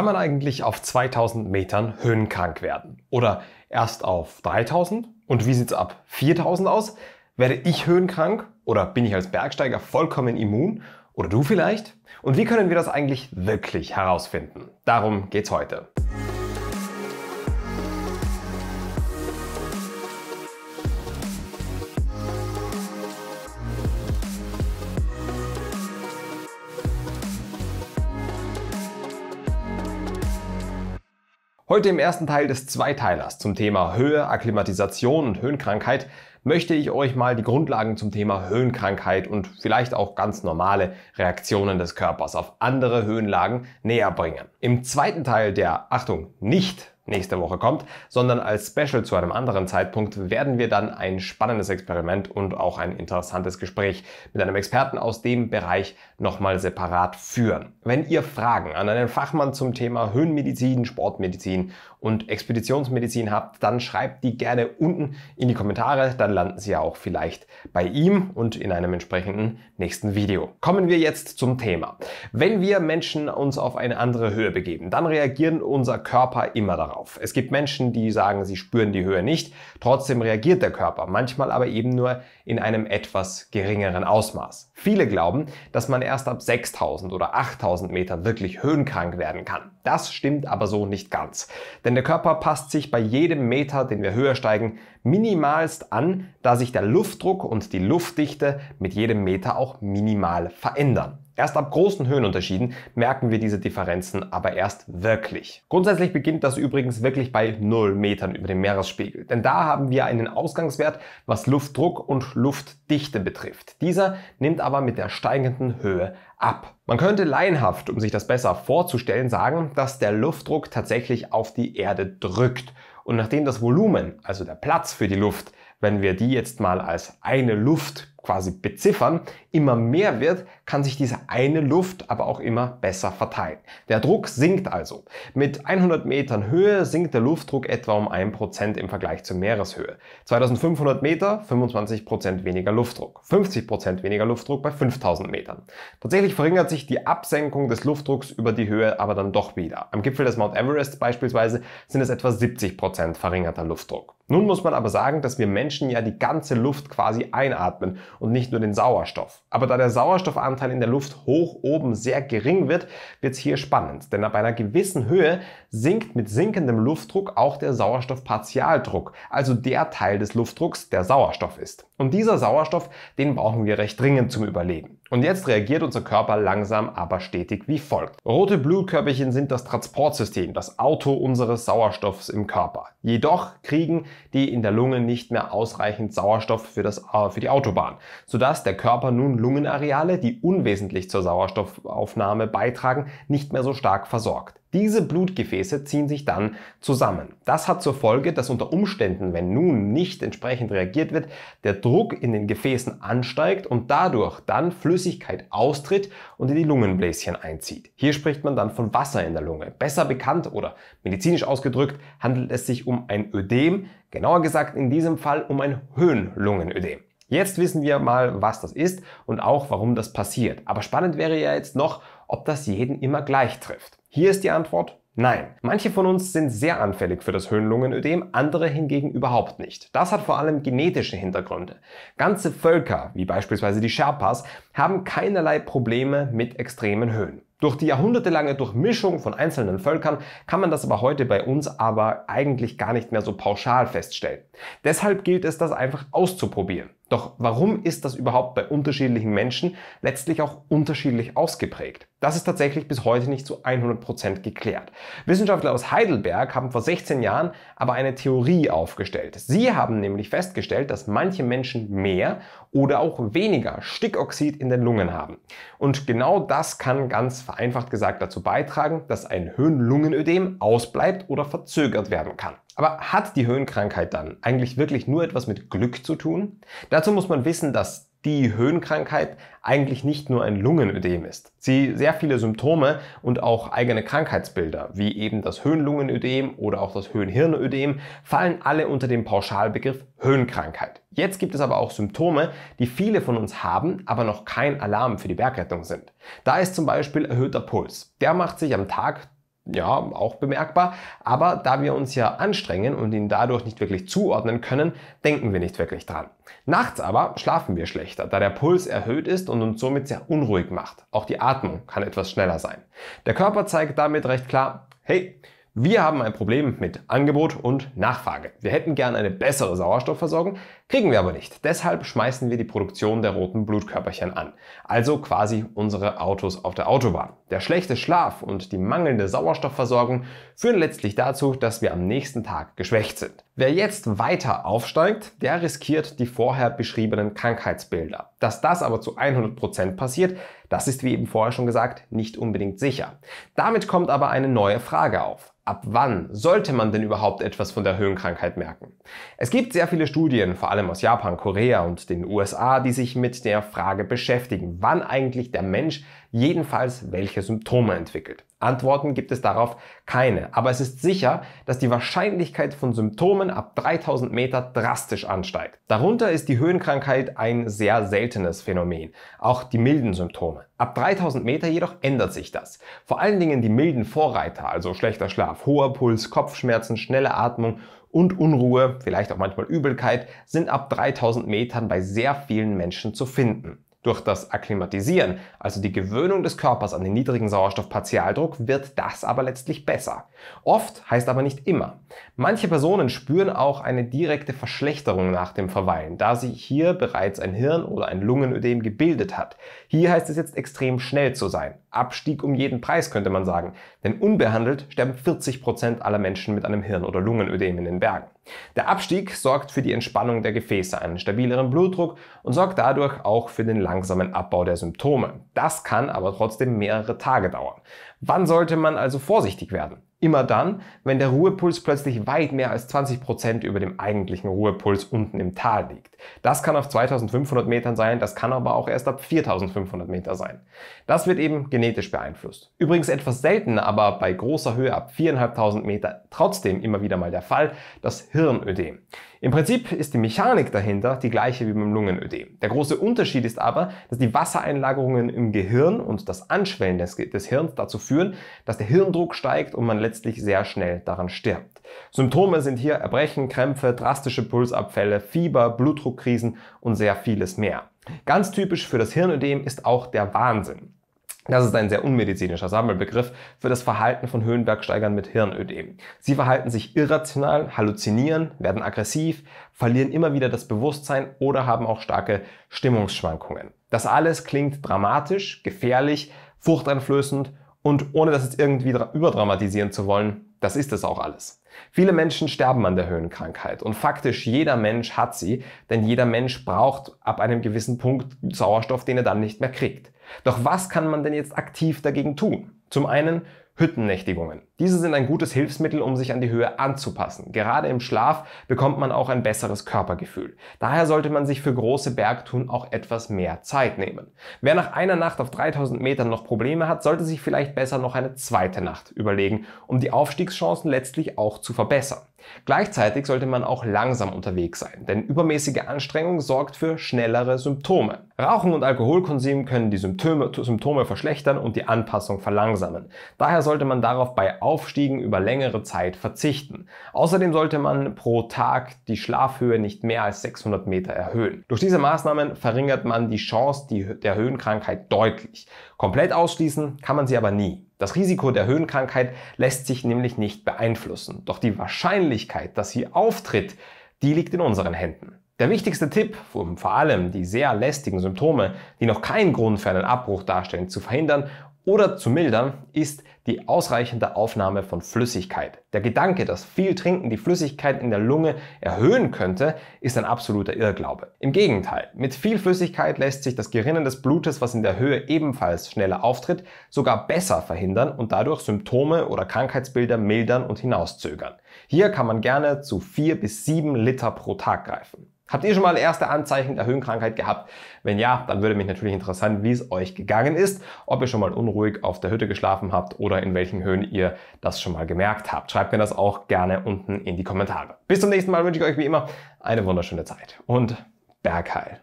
Kann man eigentlich auf 2000 Metern höhenkrank werden? Oder erst auf 3000? Und wie sieht es ab 4000 aus? Werde ich höhenkrank? Oder bin ich als Bergsteiger vollkommen immun? Oder du vielleicht? Und wie können wir das eigentlich wirklich herausfinden? Darum geht's heute. Heute im ersten Teil des Zweiteilers zum Thema Höhe, Akklimatisation und Höhenkrankheit möchte ich euch mal die Grundlagen zum Thema Höhenkrankheit und vielleicht auch ganz normale Reaktionen des Körpers auf andere Höhenlagen näher bringen. Im zweiten Teil der, Achtung, nicht nächste Woche kommt, sondern als Special zu einem anderen Zeitpunkt werden wir dann ein spannendes Experiment und auch ein interessantes Gespräch mit einem Experten aus dem Bereich nochmal separat führen. Wenn ihr Fragen an einen Fachmann zum Thema Höhenmedizin, Sportmedizin und Expeditionsmedizin habt, dann schreibt die gerne unten in die Kommentare, dann landen sie ja auch vielleicht bei ihm und in einem entsprechenden nächsten Video. Kommen wir jetzt zum Thema. Wenn wir Menschen uns auf eine andere Höhe begeben, dann reagieren unser Körper immer darauf. Es gibt Menschen, die sagen, sie spüren die Höhe nicht, trotzdem reagiert der Körper, manchmal aber eben nur in einem etwas geringeren Ausmaß. Viele glauben, dass man erst ab 6000 oder 8000 Meter wirklich höhenkrank werden kann. Das stimmt aber so nicht ganz. Denn der Körper passt sich bei jedem Meter, den wir höher steigen, minimalst an, da sich der Luftdruck und die Luftdichte mit jedem Meter auch minimal verändern. Erst ab großen Höhenunterschieden merken wir diese Differenzen aber erst wirklich. Grundsätzlich beginnt das übrigens wirklich bei 0 Metern über dem Meeresspiegel, denn da haben wir einen Ausgangswert, was Luftdruck und Luftdichte betrifft. Dieser nimmt aber mit der steigenden Höhe ab. Man könnte laienhaft, um sich das besser vorzustellen, sagen, dass der Luftdruck tatsächlich auf die Erde drückt. Und nachdem das Volumen, also der Platz für die Luft, wenn wir die jetzt mal als eine Luft quasi beziffern, immer mehr wird, kann sich diese eine Luft aber auch immer besser verteilen. Der Druck sinkt also. Mit 100 Metern Höhe sinkt der Luftdruck etwa um 1% im Vergleich zur Meereshöhe. 2500 Meter 25% weniger Luftdruck, 50% weniger Luftdruck bei 5000 Metern. Tatsächlich verringert sich die Absenkung des Luftdrucks über die Höhe aber dann doch wieder. Am Gipfel des Mount Everest beispielsweise sind es etwa 70% verringerter Luftdruck. Nun muss man aber sagen, dass wir Menschen ja die ganze Luft quasi einatmen und nicht nur den Sauerstoff. Aber da der Sauerstoffanteil in der Luft hoch oben sehr gering wird, wird es hier spannend. Denn ab einer gewissen Höhe sinkt mit sinkendem Luftdruck auch der Sauerstoffpartialdruck, also der Teil des Luftdrucks, der Sauerstoff ist. Und dieser Sauerstoff, den brauchen wir recht dringend zum Überleben. Und jetzt reagiert unser Körper langsam, aber stetig wie folgt. Rote Blutkörperchen sind das Transportsystem, das Auto unseres Sauerstoffs im Körper. Jedoch kriegen die in der Lunge nicht mehr ausreichend Sauerstoff für, das, äh, für die Autobahn sodass der Körper nun Lungenareale, die unwesentlich zur Sauerstoffaufnahme beitragen, nicht mehr so stark versorgt. Diese Blutgefäße ziehen sich dann zusammen. Das hat zur Folge, dass unter Umständen, wenn nun nicht entsprechend reagiert wird, der Druck in den Gefäßen ansteigt und dadurch dann Flüssigkeit austritt und in die Lungenbläschen einzieht. Hier spricht man dann von Wasser in der Lunge. Besser bekannt oder medizinisch ausgedrückt handelt es sich um ein Ödem, genauer gesagt in diesem Fall um ein Höhenlungenödem. Jetzt wissen wir mal, was das ist und auch, warum das passiert. Aber spannend wäre ja jetzt noch, ob das jeden immer gleich trifft. Hier ist die Antwort Nein, manche von uns sind sehr anfällig für das Höhenlungenödem, andere hingegen überhaupt nicht. Das hat vor allem genetische Hintergründe. Ganze Völker, wie beispielsweise die Sherpas, haben keinerlei Probleme mit extremen Höhen. Durch die jahrhundertelange Durchmischung von einzelnen Völkern kann man das aber heute bei uns aber eigentlich gar nicht mehr so pauschal feststellen. Deshalb gilt es, das einfach auszuprobieren. Doch warum ist das überhaupt bei unterschiedlichen Menschen letztlich auch unterschiedlich ausgeprägt? Das ist tatsächlich bis heute nicht zu 100% Prozent geklärt. Wissenschaftler aus Heidelberg haben vor 16 Jahren aber eine Theorie aufgestellt. Sie haben nämlich festgestellt, dass manche Menschen mehr oder auch weniger Stickoxid in den Lungen haben. Und genau das kann ganz vereinfacht gesagt dazu beitragen, dass ein Höhenlungenödem ausbleibt oder verzögert werden kann. Aber hat die Höhenkrankheit dann eigentlich wirklich nur etwas mit Glück zu tun? Dazu muss man wissen, dass die Höhenkrankheit eigentlich nicht nur ein Lungenödem ist. Sie sehr viele Symptome und auch eigene Krankheitsbilder, wie eben das Höhenlungenödem oder auch das Höhenhirnödem, fallen alle unter den Pauschalbegriff Höhenkrankheit. Jetzt gibt es aber auch Symptome, die viele von uns haben, aber noch kein Alarm für die Bergrettung sind. Da ist zum Beispiel erhöhter Puls. Der macht sich am Tag ja, auch bemerkbar. Aber da wir uns ja anstrengen und ihn dadurch nicht wirklich zuordnen können, denken wir nicht wirklich dran. Nachts aber schlafen wir schlechter, da der Puls erhöht ist und uns somit sehr unruhig macht. Auch die Atmung kann etwas schneller sein. Der Körper zeigt damit recht klar, hey, wir haben ein Problem mit Angebot und Nachfrage. Wir hätten gern eine bessere Sauerstoffversorgung, Kriegen wir aber nicht. Deshalb schmeißen wir die Produktion der roten Blutkörperchen an, also quasi unsere Autos auf der Autobahn. Der schlechte Schlaf und die mangelnde Sauerstoffversorgung führen letztlich dazu, dass wir am nächsten Tag geschwächt sind. Wer jetzt weiter aufsteigt, der riskiert die vorher beschriebenen Krankheitsbilder. Dass das aber zu 100% Prozent passiert, das ist wie eben vorher schon gesagt nicht unbedingt sicher. Damit kommt aber eine neue Frage auf. Ab wann sollte man denn überhaupt etwas von der Höhenkrankheit merken? Es gibt sehr viele Studien, vor allem allem aus Japan, Korea und den USA, die sich mit der Frage beschäftigen, wann eigentlich der Mensch jedenfalls welche Symptome entwickelt. Antworten gibt es darauf keine, aber es ist sicher, dass die Wahrscheinlichkeit von Symptomen ab 3000 Meter drastisch ansteigt. Darunter ist die Höhenkrankheit ein sehr seltenes Phänomen, auch die milden Symptome. Ab 3000 Meter jedoch ändert sich das. Vor allen Dingen die milden Vorreiter, also schlechter Schlaf, hoher Puls, Kopfschmerzen, schnelle Atmung und Unruhe, vielleicht auch manchmal Übelkeit, sind ab 3000 Metern bei sehr vielen Menschen zu finden. Durch das Akklimatisieren, also die Gewöhnung des Körpers an den niedrigen Sauerstoffpartialdruck, wird das aber letztlich besser. Oft heißt aber nicht immer. Manche Personen spüren auch eine direkte Verschlechterung nach dem Verweilen, da sich hier bereits ein Hirn oder ein Lungenödem gebildet hat. Hier heißt es jetzt extrem schnell zu sein. Abstieg um jeden Preis könnte man sagen, denn unbehandelt sterben 40% Prozent aller Menschen mit einem Hirn- oder Lungenödem in den Bergen. Der Abstieg sorgt für die Entspannung der Gefäße, einen stabileren Blutdruck und sorgt dadurch auch für den langsamen Abbau der Symptome. Das kann aber trotzdem mehrere Tage dauern. Wann sollte man also vorsichtig werden? Immer dann, wenn der Ruhepuls plötzlich weit mehr als 20% Prozent über dem eigentlichen Ruhepuls unten im Tal liegt. Das kann auf 2500 Metern sein, das kann aber auch erst ab 4500 Meter sein. Das wird eben genetisch beeinflusst. Übrigens etwas selten, aber bei großer Höhe ab 4500 Meter trotzdem immer wieder mal der Fall, das Hirnödem. Im Prinzip ist die Mechanik dahinter die gleiche wie beim Lungenödem. Der große Unterschied ist aber, dass die Wassereinlagerungen im Gehirn und das Anschwellen des, des Hirns dazu führen, dass der Hirndruck steigt und man letztlich sehr schnell daran stirbt. Symptome sind hier Erbrechen, Krämpfe, drastische Pulsabfälle, Fieber, Blutdruckkrisen und sehr vieles mehr. Ganz typisch für das Hirnödem ist auch der Wahnsinn. Das ist ein sehr unmedizinischer Sammelbegriff für das Verhalten von Höhenbergsteigern mit Hirnödem. Sie verhalten sich irrational, halluzinieren, werden aggressiv, verlieren immer wieder das Bewusstsein oder haben auch starke Stimmungsschwankungen. Das alles klingt dramatisch, gefährlich, furchteinflößend und ohne das jetzt irgendwie überdramatisieren zu wollen, das ist es auch alles. Viele Menschen sterben an der Höhenkrankheit und faktisch jeder Mensch hat sie, denn jeder Mensch braucht ab einem gewissen Punkt Sauerstoff, den er dann nicht mehr kriegt. Doch was kann man denn jetzt aktiv dagegen tun? Zum einen Hüttennächtigungen. Diese sind ein gutes Hilfsmittel, um sich an die Höhe anzupassen. Gerade im Schlaf bekommt man auch ein besseres Körpergefühl. Daher sollte man sich für große Bergtouren auch etwas mehr Zeit nehmen. Wer nach einer Nacht auf 3000 Metern noch Probleme hat, sollte sich vielleicht besser noch eine zweite Nacht überlegen, um die Aufstiegschancen letztlich auch zu verbessern. Gleichzeitig sollte man auch langsam unterwegs sein, denn übermäßige Anstrengung sorgt für schnellere Symptome. Rauchen und Alkoholkonsum können die Symptome, Symptome verschlechtern und die Anpassung verlangsamen. Daher sollte man darauf bei Aufstiegen über längere Zeit verzichten. Außerdem sollte man pro Tag die Schlafhöhe nicht mehr als 600 Meter erhöhen. Durch diese Maßnahmen verringert man die Chance der Höhenkrankheit deutlich. Komplett ausschließen kann man sie aber nie. Das Risiko der Höhenkrankheit lässt sich nämlich nicht beeinflussen. Doch die Wahrscheinlichkeit, dass sie auftritt, die liegt in unseren Händen. Der wichtigste Tipp, um vor allem die sehr lästigen Symptome, die noch keinen Grund für einen Abbruch darstellen, zu verhindern oder zu mildern, ist die ausreichende Aufnahme von Flüssigkeit. Der Gedanke, dass viel Trinken die Flüssigkeit in der Lunge erhöhen könnte, ist ein absoluter Irrglaube. Im Gegenteil, mit viel Flüssigkeit lässt sich das Gerinnen des Blutes, was in der Höhe ebenfalls schneller auftritt, sogar besser verhindern und dadurch Symptome oder Krankheitsbilder mildern und hinauszögern. Hier kann man gerne zu vier bis sieben Liter pro Tag greifen. Habt ihr schon mal erste Anzeichen der Höhenkrankheit gehabt? Wenn ja, dann würde mich natürlich interessieren, wie es euch gegangen ist, ob ihr schon mal unruhig auf der Hütte geschlafen habt oder in welchen Höhen ihr das schon mal gemerkt habt. Schreibt mir das auch gerne unten in die Kommentare. Bis zum nächsten Mal wünsche ich euch wie immer eine wunderschöne Zeit und Bergheil.